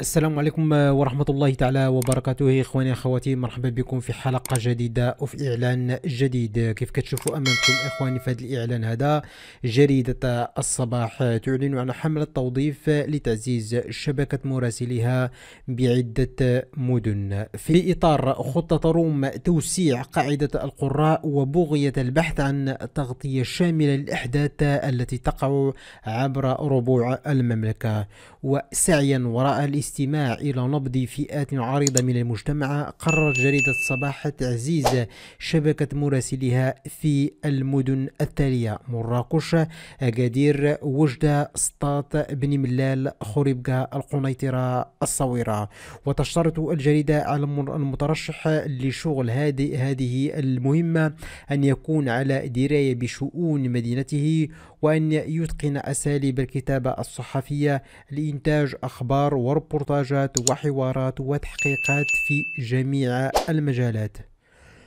السلام عليكم ورحمة الله تعالى وبركاته إخواني أخواتي مرحبا بكم في حلقة جديدة وفي إعلان جديد كيف كتشوفوا أمامكم إخواني في هذا الإعلان هذا جريدة الصباح تعلن عن حملة توظيف لتعزيز شبكة مراسليها بعدة مدن في إطار خطة روم توسيع قاعدة القراء وبغية البحث عن تغطية شاملة للأحداث التي تقع عبر ربوع المملكة وسعيا وراء الاستماع إلى نبض فئات عريضة من المجتمع قررت جريدة الصباح تعزيز شبكة مراسلها في المدن التالية مراكش أكادير وجدة سطات بن ملال خريبكة القنيطرة الصويرة وتشترط الجريدة على المترشح لشغل هذه المهمة أن يكون على دراية بشؤون مدينته وأن يتقن أساليب الكتابة الصحفية لإنتاج أخبار وربط ريبورتاجات وحوارات وتحقيقات في جميع المجالات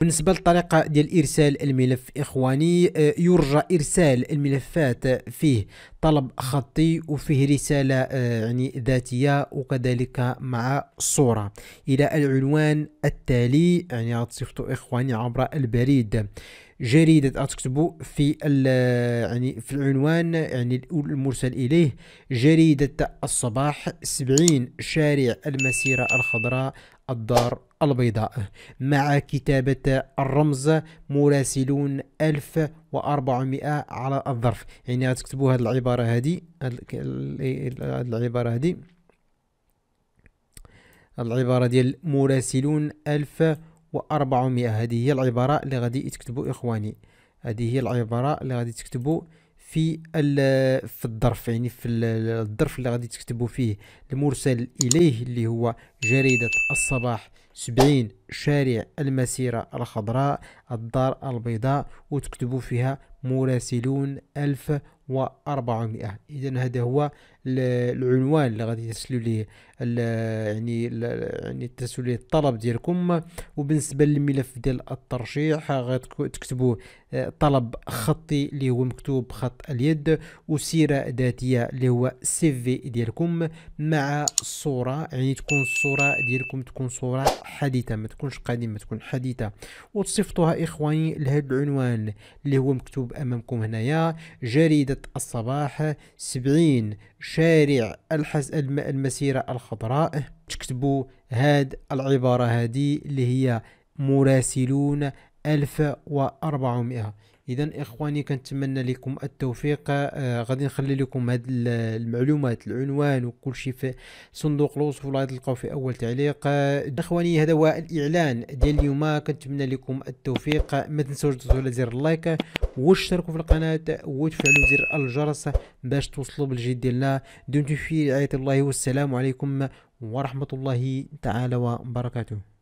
بالنسبه للطريقه ديال ارسال الملف اخواني آه، يرجى ارسال الملفات فيه طلب خطي وفيه رساله آه، يعني ذاتيه وكذلك مع صوره الى العنوان التالي يعني غتصيفطوا اخواني عبر البريد جريدة تكتبوا في آه، يعني في العنوان يعني المرسل إليه جريدة الصباح 70 شارع المسيرة الخضراء الدار البيضاء مع كتابة الرمز مراسلون 1400 على الظرف يعني غتكتبوا هذه العبارة هذه العبارة هذه العبارة ديال مراسلون 1400 هذه هي العبارة اللي غادي تكتبوا إخواني هذه هي العبارة اللي غادي تكتبوا في في الظرف يعني في الظرف اللي غادي تكتبوا فيه المرسل اليه اللي هو جريده الصباح 70 شارع المسيره الخضراء الدار البيضاء وتكتبوا فيها مراسلون 1400 اذا هذا هو العنوان اللي غادي ترسلوا ليه يعني يعني ترسلوا ليه الطلب ديالكم وبالنسبه للملف ديال الترشيح غتكتبوا آه، طلب خطي اللي هو مكتوب خط اليد وسيره ذاتيه اللي هو السي في ديالكم مع الصوره يعني تكون الصوره ديالكم تكون صوره حديثه ما تكونش قديمه تكون حديثه وتصيفطوها اخواني لهذا العنوان اللي هو مكتوب أمامكم هنايا جريدة الصباح سبعين شارع الحس المسيرة الخضراء تكتبوا هاد العبارة هذه اللي هي مراسلون 1400 اذا اخواني كنتمنى لكم التوفيق آه غادي نخلي لكم هاد المعلومات العنوان وكل شيء في صندوق الوصف ولا تلقاو في اول تعليق آه اخواني هذا هو الاعلان ديال اليوم كنتمنى لكم التوفيق ما تنساوش تضغطوا على زر اللايك واشتركوا في القناه وتفعلوا زر الجرس باش توصلوا بالجديد ديالنا دمتم في رعايه الله والسلام عليكم ورحمه الله تعالى وبركاته